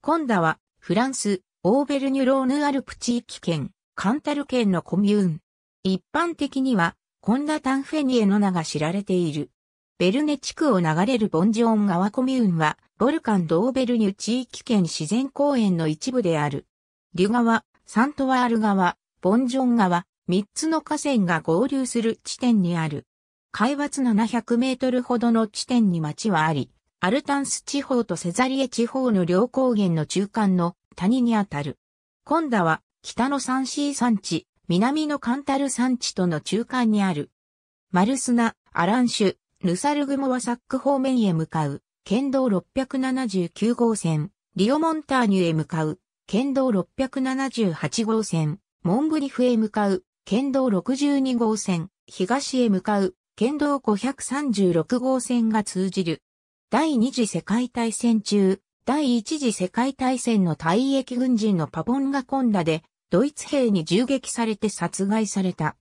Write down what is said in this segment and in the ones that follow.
コンダは、フランス、オーベルニュローヌアルプ地域圏、カンタル県のコミューン。一般的には、コンダタンフェニエの名が知られている。ベルネ地区を流れるボンジオン川コミューンは、ボルカンドーベルニュ地域圏自然公園の一部である。リュ川、サントワール川、ボンジョン川、三つの河川が合流する地点にある。海抜700メートルほどの地点に町はあり、アルタンス地方とセザリエ地方の両高原の中間の谷にあたる。コンダは北のサンシー山地、南のカンタル山地との中間にある。マルスナ、アランシュ、ヌサルグモワサック方面へ向かう、県道679号線、リオモンターニュへ向かう、県道678号線、モンブリフへ向かう、県道62号線、東へ向かう、県道536号線が通じる。第二次世界大戦中、第一次世界大戦の退役軍人のパポンがコンダで、ドイツ兵に銃撃されて殺害された。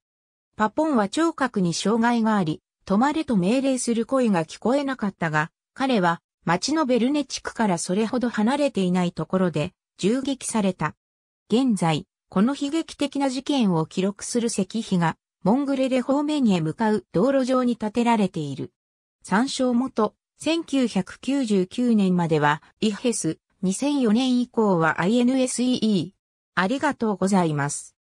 パポンは聴覚に障害があり、止まれと命令する声が聞こえなかったが、彼は町のベルネ地区からそれほど離れていないところで銃撃された。現在、この悲劇的な事件を記録する石碑が、モングレレ方面へ向かう道路上に建てられている。参照元、1999年までは、イヘス、2004年以降は INSEE。ありがとうございます。